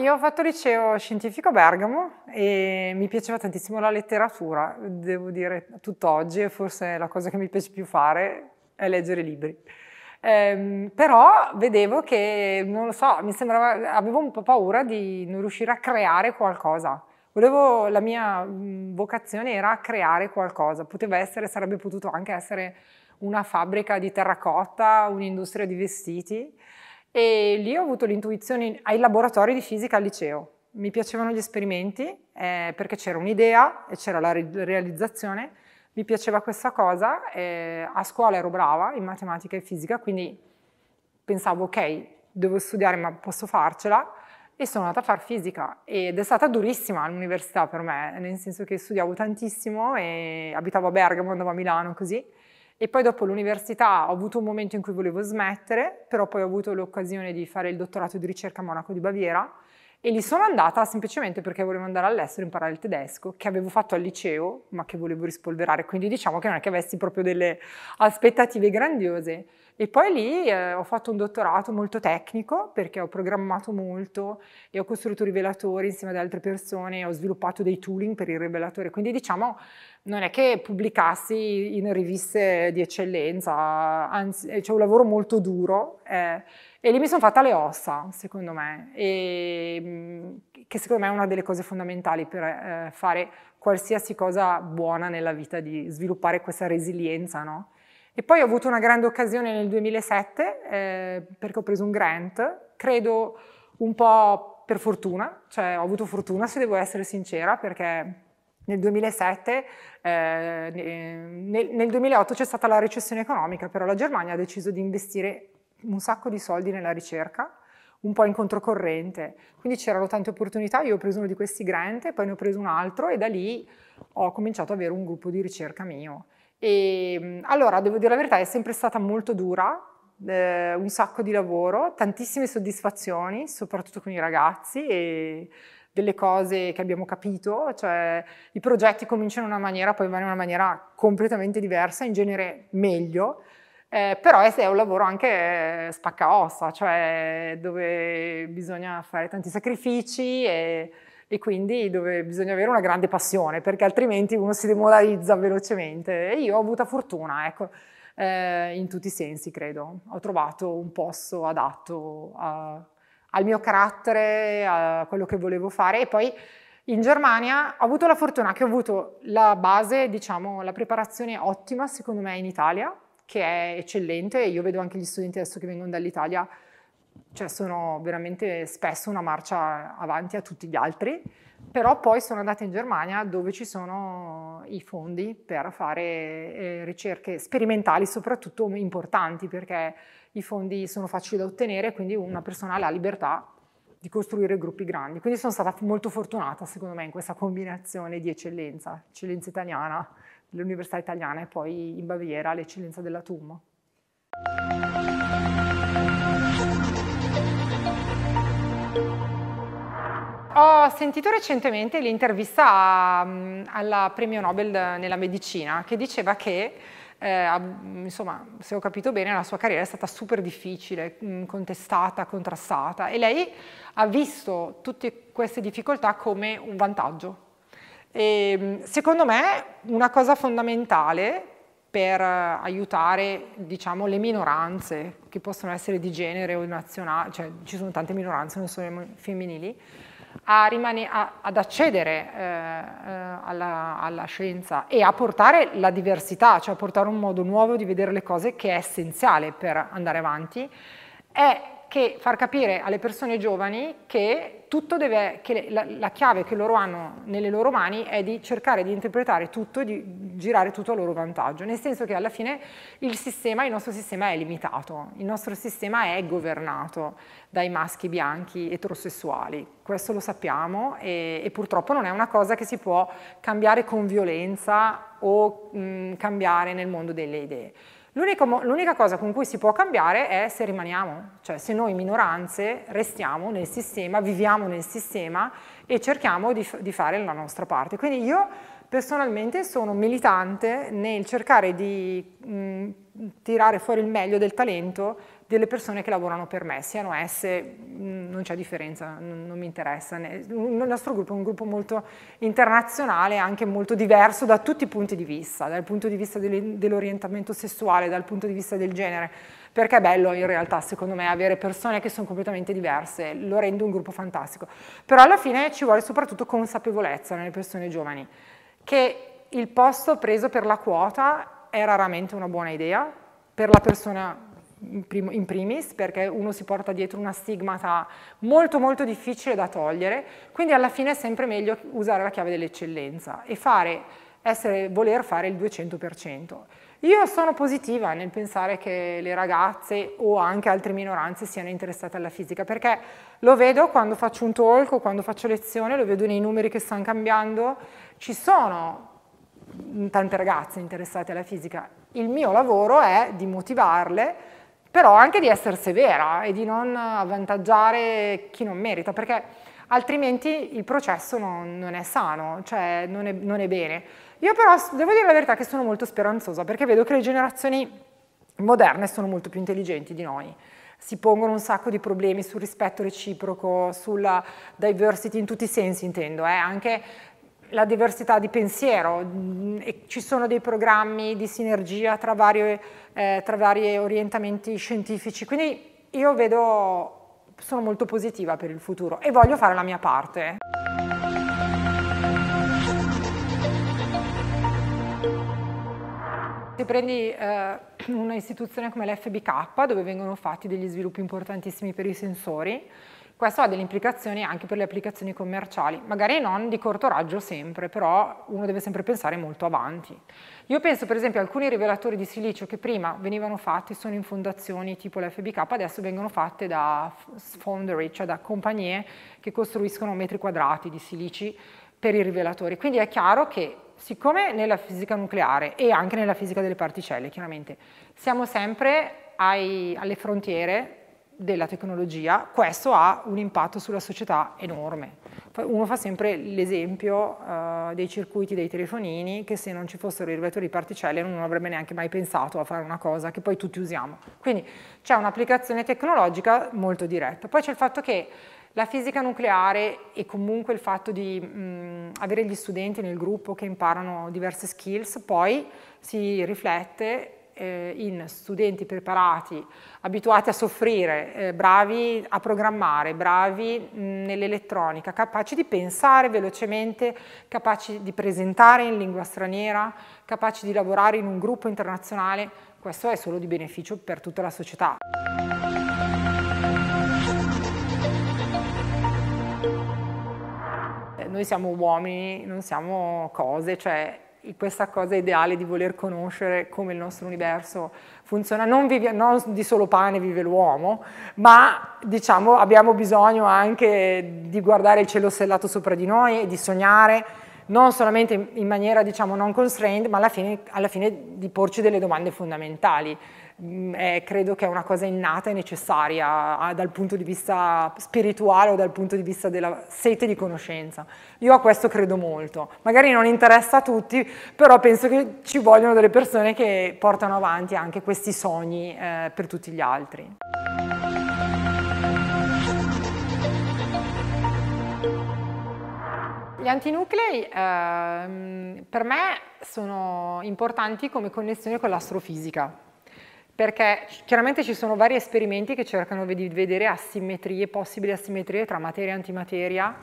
io ho fatto liceo scientifico a Bergamo e mi piaceva tantissimo la letteratura, devo dire tutt'oggi, forse la cosa che mi piace più fare è leggere libri. Ehm, però vedevo che, non lo so, mi sembrava, avevo un po' paura di non riuscire a creare qualcosa. Volevo, la mia vocazione era creare qualcosa, poteva essere, sarebbe potuto anche essere una fabbrica di terracotta, un'industria di vestiti. E lì ho avuto l'intuizione ai laboratori di fisica al liceo. Mi piacevano gli esperimenti eh, perché c'era un'idea e c'era la re- realizzazione. Mi piaceva questa cosa, eh, a scuola ero brava in matematica e fisica, quindi pensavo ok, devo studiare ma posso farcela e sono andata a fare fisica ed è stata durissima l'università per me, nel senso che studiavo tantissimo e abitavo a Bergamo, andavo a Milano così e poi dopo l'università ho avuto un momento in cui volevo smettere, però poi ho avuto l'occasione di fare il dottorato di ricerca a Monaco di Baviera e lì sono andata semplicemente perché volevo andare all'estero e imparare il tedesco, che avevo fatto al liceo, ma che volevo rispolverare, quindi diciamo che non è che avessi proprio delle aspettative grandiose. E poi lì eh, ho fatto un dottorato molto tecnico perché ho programmato molto e ho costruito rivelatori insieme ad altre persone, ho sviluppato dei tooling per il rivelatore, quindi diciamo non è che pubblicassi in riviste di eccellenza, anzi eh, c'è un lavoro molto duro eh, e lì mi sono fatta le ossa secondo me, e, mm, che secondo me è una delle cose fondamentali per eh, fare qualsiasi cosa buona nella vita, di sviluppare questa resilienza. No? E poi ho avuto una grande occasione nel 2007 eh, perché ho preso un grant, credo un po' per fortuna, cioè ho avuto fortuna se devo essere sincera perché nel 2007, eh, nel, nel 2008 c'è stata la recessione economica, però la Germania ha deciso di investire un sacco di soldi nella ricerca un po' in controcorrente. Quindi c'erano tante opportunità, io ho preso uno di questi grant, poi ne ho preso un altro e da lì ho cominciato ad avere un gruppo di ricerca mio. E, ehm, allora, devo dire la verità, è sempre stata molto dura, eh, un sacco di lavoro, tantissime soddisfazioni, soprattutto con i ragazzi e delle cose che abbiamo capito, cioè i progetti cominciano in una maniera, poi vanno in una maniera completamente diversa, in genere meglio, eh, però è, è, un lavoro anche eh, spacca ossa, cioè dove bisogna fare tanti sacrifici e e quindi dove bisogna avere una grande passione perché altrimenti uno si demoralizza velocemente e io ho avuto fortuna, ecco, eh, in tutti i sensi credo. Ho trovato un posto adatto a, al mio carattere, a quello che volevo fare e poi in Germania ho avuto la fortuna che ho avuto la base, diciamo, la preparazione ottima secondo me in Italia, che è eccellente, io vedo anche gli studenti adesso che vengono dall'Italia cioè sono veramente spesso una marcia avanti a tutti gli altri, però poi sono andata in Germania dove ci sono i fondi per fare eh, ricerche sperimentali, soprattutto importanti, perché i fondi sono facili da ottenere, quindi una persona ha la libertà di costruire gruppi grandi. Quindi sono stata molto fortunata, secondo me, in questa combinazione di eccellenza, eccellenza italiana, dell'università italiana e poi in Baviera l'eccellenza della TUM. ho sentito recentemente l'intervista mm, alla premio Nobel nella medicina che diceva che eh, insomma, se ho capito bene, la sua carriera è stata super difficile, mm, contestata, contrastata e lei ha visto tutte queste difficoltà come un vantaggio. E, ehm, secondo me una cosa fondamentale per aiutare diciamo, le minoranze, che possono essere di genere o nazionale, cioè ci sono tante minoranze, non solo femminili, a, ad accedere eh, eh, alla, alla, scienza e a portare la diversità, cioè a portare un modo nuovo di vedere le cose che è essenziale per andare avanti, è che far capire alle persone giovani che, deve, che la, la, chiave che loro hanno nelle loro mani è di cercare di interpretare tutto e di girare tutto a loro vantaggio, nel senso che alla fine il sistema, il nostro sistema è limitato, il nostro sistema è governato dai maschi bianchi eterosessuali, questo lo sappiamo e, e purtroppo non è una cosa che si può cambiare con violenza o mh, cambiare nel mondo delle idee. L'unica cosa con cui si può cambiare è se rimaniamo, cioè se noi minoranze restiamo nel sistema, viviamo nel sistema e cerchiamo di, di fare la nostra parte. Quindi io personalmente sono militante nel cercare di mh, mhmm, tirare fuori il meglio del talento delle persone che lavorano per me, siano esse, mm, non c'è differenza, non, non mi interessa. Il nostro gruppo è un gruppo molto internazionale, anche molto diverso da tutti i punti di vista, dal punto di vista dell'orientamento sessuale, dal punto di vista del genere, perché è bello in realtà, secondo me, avere persone che sono completamente diverse, lo rende un gruppo fantastico. Però alla fine ci vuole soprattutto consapevolezza nelle persone giovani, che il posto preso per la quota è raramente una buona idea per la persona in primis perché uno si porta dietro una stigmata molto molto difficile da togliere, quindi alla fine è sempre meglio usare la chiave dell'eccellenza e fare, essere, voler fare il 200%. Io sono positiva nel pensare che le ragazze o anche altre minoranze siano interessate alla fisica, perché lo vedo quando faccio un talk o quando faccio lezione, lo vedo nei numeri che stanno cambiando, ci sono tante ragazze interessate alla fisica. Il mio lavoro è di motivarle però anche di essere severa e di non avvantaggiare chi non merita, perché altrimenti il processo non, non è sano, cioè non è, non è bene. Io però devo dire la verità che sono molto speranzosa, perché vedo che le generazioni moderne sono molto più intelligenti di noi si pongono un sacco di problemi sul rispetto reciproco, sulla diversity in tutti i sensi intendo, eh? anche la diversità di pensiero, mm, e ci sono dei programmi di sinergia tra vari eh, orientamenti scientifici, quindi io vedo, sono molto positiva per il futuro e voglio fare la mia parte. Se prendi eh, un'istituzione come l'FBK, dove vengono fatti degli sviluppi importantissimi per i sensori, questo ha delle implicazioni anche per le applicazioni commerciali, magari non di corto raggio sempre, però uno deve sempre pensare molto avanti. Io penso per esempio a alcuni rivelatori di silicio che prima venivano fatti, sono in fondazioni tipo l'FBK, adesso vengono fatte da foundry, cioè da compagnie che costruiscono metri quadrati di silici per i rivelatori. Quindi è chiaro che siccome nella fisica nucleare e anche nella fisica delle particelle, chiaramente, siamo sempre ai, alle frontiere della tecnologia, questo ha un impatto sulla società enorme. Uno fa sempre l'esempio uh, dei circuiti dei telefonini, che se non ci fossero i rilevatori di particelle non avrebbe neanche mai pensato a fare una cosa che poi tutti usiamo. Quindi c'è un'applicazione tecnologica molto diretta. Poi c'è il fatto che la fisica nucleare e comunque il fatto di mh, mm, avere gli studenti nel gruppo che imparano diverse skills, poi si riflette eh, in studenti preparati, abituati a soffrire, eh, bravi a programmare, bravi nell'elettronica, capaci di pensare velocemente, capaci di presentare in lingua straniera, capaci di lavorare in un gruppo internazionale, questo è solo di beneficio per tutta la società. Eh, noi siamo uomini, non siamo cose, cioè questa cosa ideale di voler conoscere come il nostro universo funziona. Non, vive, non di solo pane vive l'uomo, ma diciamo, abbiamo bisogno anche di guardare il cielo stellato sopra di noi e di sognare, non solamente in maniera diciamo, non constrained, ma alla fine, alla fine di porci delle domande fondamentali Mm, eh, credo che è una cosa innata e necessaria ah, dal punto di vista spirituale o dal punto di vista della sete di conoscenza. Io a questo credo molto. Magari non interessa a tutti, però penso che ci vogliono delle persone che portano avanti anche questi sogni eh, per tutti gli altri. Gli antinuclei eh, per me sono importanti come connessione con l'astrofisica perché chiaramente ci sono vari esperimenti che cercano di vedere asimmetrie, possibili asimmetrie tra materia e antimateria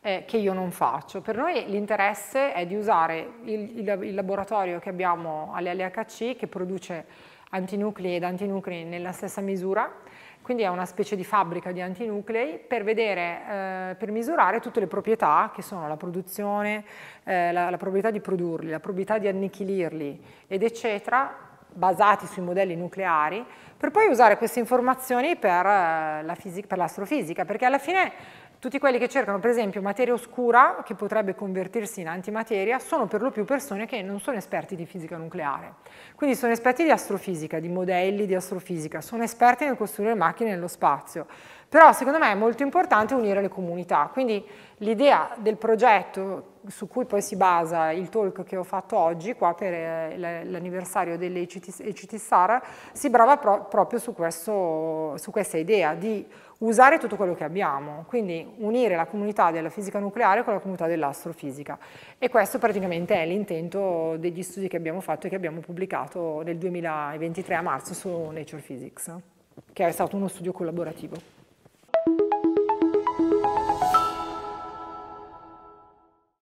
eh, che io non faccio. Per noi l'interesse è di usare il, il, il laboratorio che abbiamo all'LHC che produce antinuclei ed antinuclei nella stessa misura, quindi è una specie di fabbrica di antinuclei per, vedere, eh, per misurare tutte le proprietà che sono la produzione, eh, la, la probabilità di produrli, la proprietà di annichilirli ed eccetera basati sui modelli nucleari, per poi usare queste informazioni per, eh, la fisica, per l'astrofisica, perché alla fine tutti quelli che cercano per esempio materia oscura, che potrebbe convertirsi in antimateria, sono per lo più persone che non sono esperti di fisica nucleare. Quindi sono esperti di astrofisica, di modelli di astrofisica, sono esperti nel costruire macchine nello spazio, però secondo me è molto importante unire le comunità, quindi l'idea del progetto su cui poi si basa il talk che ho fatto oggi qua per eh, l'anniversario dell'ECT Sara, si brava pro proprio su, questo, su questa idea di usare tutto quello che abbiamo, quindi unire la comunità della fisica nucleare con la comunità dell'astrofisica. E questo praticamente è l'intento degli studi che abbiamo fatto e che abbiamo pubblicato nel 2023 a marzo su Nature Physics, che è stato uno studio collaborativo.